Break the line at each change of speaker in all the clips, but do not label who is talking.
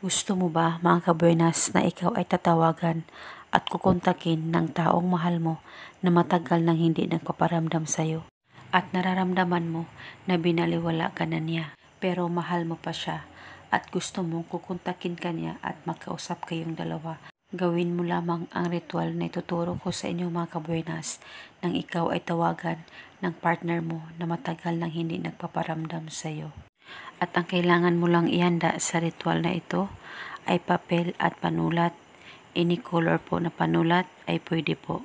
Gusto mo ba, mga kabuenas, na ikaw ay tatawagan at kukontakin ng taong mahal mo na matagal nang hindi nagpaparamdam sa'yo at nararamdaman mo na binaliwala ka na niya pero mahal mo pa siya at gusto mong kukontakin ka niya at makausap kayong dalawa. Gawin mo lamang ang ritual na ituturo ko sa inyo mga kabuenas nang ikaw ay tawagan ng partner mo na matagal nang hindi nagpaparamdam sa'yo. At ang kailangan mo lang ihanda sa ritual na ito ay papel at panulat. Any color po na panulat ay pwede po.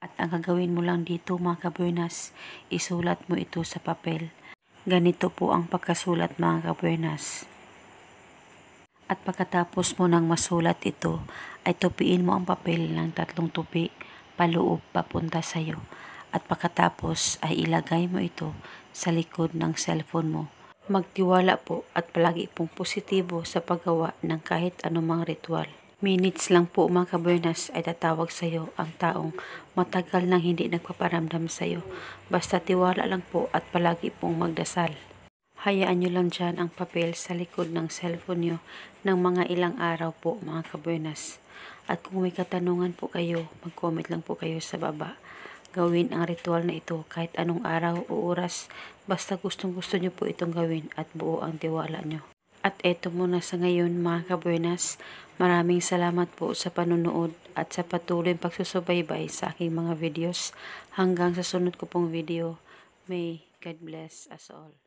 At ang gagawin mo lang dito mga kabuenas, isulat mo ito sa papel. Ganito po ang pagkasulat mga kabuenas. At pagkatapos mo nang masulat ito, ay tupiin mo ang papel ng tatlong tupi paloob papunta sa iyo. At pagkatapos ay ilagay mo ito sa likod ng cellphone mo Magtiwala po at palagi pong positibo sa paggawa ng kahit anumang ritual. Minutes lang po mga kabuenas ay tatawag sa iyo ang taong matagal nang hindi nagpaparamdam sa iyo. Basta tiwala lang po at palagi pong magdasal. Hayaan nyo lang dyan ang papel sa likod ng cellphone nyo ng mga ilang araw po mga kabuenas. At kung may katanungan po kayo, mag-comment lang po kayo sa baba gawin ang ritual na ito kahit anong araw o oras basta gustong gusto nyo po itong gawin at buo ang tiwala nyo. At eto muna sa ngayon mga kabuenas, maraming salamat po sa panunood at sa patuloy pagsusubaybay sa aking mga videos hanggang sa sunod ko pong video. May God bless us all.